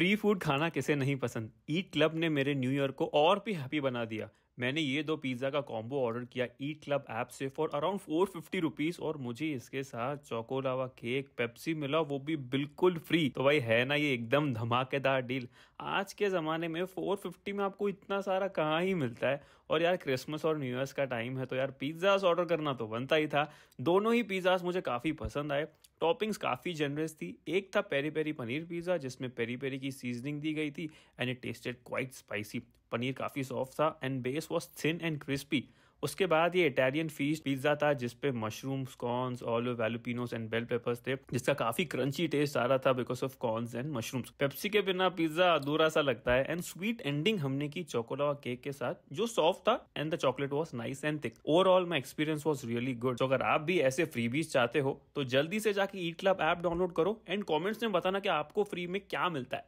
free food खाना किसे नहीं पसंद ईट क्लब ने मेरे न्यू ईयर को और भी हैप्पी बना दिया मैंने ये दो पिज़्ज़ा का कॉम्बो ऑर्डर किया ईट क्लब ऐप से for around four fifty rupees और मुझे इसके साथ चौकोलावा केक पेप्सी मिला वो भी बिल्कुल फ्री तो भाई है ना ये एकदम धमाकेदार डील आज के ज़माने में फोर फिफ्टी में आपको इतना सारा कहाँ ही मिलता है और यार क्रिसमस और न्यू ईयर्स का टाइम है तो यार पिज़्ज़ास ऑर्डर करना तो बनता ही था दोनों ही पिज़्ज़ास मुझे काफ़ी पसंद आए टॉपिंग्स काफ़ी जनरस थी एक था पेरी पेरी पनीर पिज़्ज़ा जिसमें पेरी पेरी की सीजनिंग दी गई थी and it tasted quite spicy paneer काफ़ी सॉफ्ट था and base was thin and crispy उसके बाद ये इटालियन फीस पिज्ज़ा था जिसपे mushroom corns olive jalapenos and bell peppers थे जिसका काफी क्रंची टेस्ट आ रहा था because of corns and mushrooms Pepsi के बिना पिज्ज़ा अधूरा सा लगता है एंड स्वीट एंडिंग हमने की चोकोलावा केक के साथ जो सॉफ्ट था and the chocolate was nice and thick overall my experience was really good तो अगर आप भी ऐसे फ्रीबीज चाहते हो तो जल्दी से जाके ईट क्लब ऐप डाउनलोड करो एंड कॉमेंट्स में बताना कि आपको फ्री में क्या मिलता है